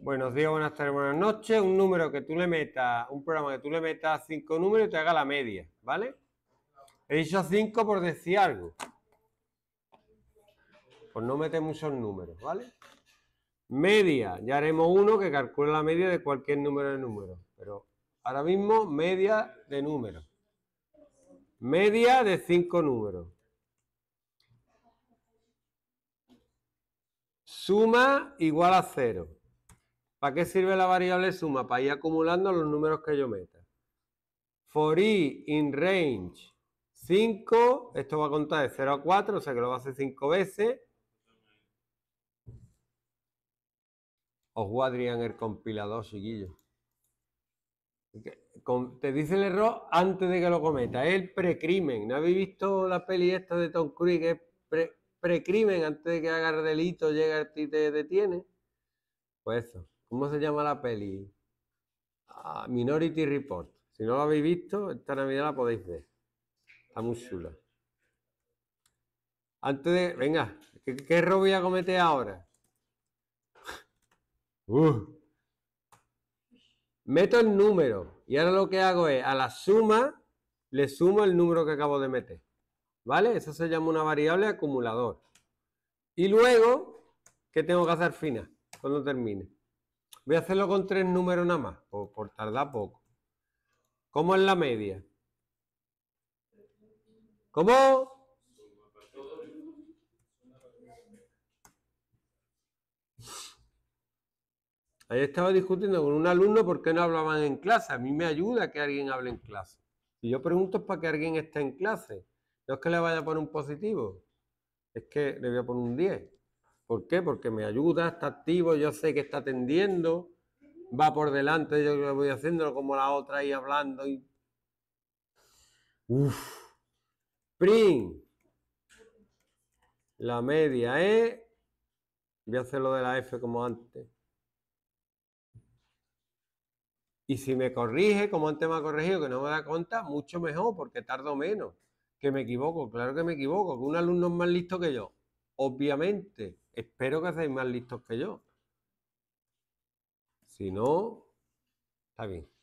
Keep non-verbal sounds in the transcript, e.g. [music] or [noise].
Buenos días, buenas tardes, buenas noches. Un número que tú le metas, un programa que tú le metas cinco números y te haga la media, ¿vale? He dicho cinco por decir algo. Por pues no meter muchos números, ¿vale? Media, ya haremos uno que calcule la media de cualquier número de números. Pero ahora mismo, media de números. Media de cinco números. Suma igual a cero. ¿Para qué sirve la variable suma? Para ir acumulando los números que yo meta. For i e in range 5, esto va a contar de 0 a 4, o sea que lo va a hacer 5 veces. Os adrián el compilador, chiquillo. Te dice el error antes de que lo cometa. Es el precrimen. ¿No habéis visto la peli esta de Tom Cruise? Que es precrimen antes de que haga delito, llega a ti te detiene. Pues eso. ¿Cómo se llama la peli? Ah, Minority Report. Si no lo habéis visto, esta Navidad la podéis ver. Está muy chula. Antes de. Venga, ¿qué, error voy a cometer ahora? [laughs] Meto el número y ahora lo que hago es a la suma le sumo el número que acabo de meter. ¿Vale? Eso se llama una variable acumulador. Y luego, ¿qué tengo que hacer final? cuando termine? Voy a hacerlo con tres números nada más, por, por tardar poco. ¿Cómo es la media? ¿Cómo? Ayer estaba discutiendo con un alumno por qué no hablaban en clase. A mí me ayuda que alguien hable en clase. Si yo pregunto para que alguien esté en clase. No es que le vaya a poner un positivo. Es que le voy a poner un 10. ¿Por qué? Porque me ayuda, está activo, yo sé que está atendiendo, va por delante, yo lo voy haciéndolo como la otra ahí hablando y... Uf. La media eh. Voy a hacer lo de la F como antes. Y si me corrige, como antes me ha corregido, que no me da cuenta, mucho mejor, porque tardo menos. Que me equivoco, claro que me equivoco, que un alumno es más listo que yo, obviamente espero que seáis más listos que yo. Si no, está bien.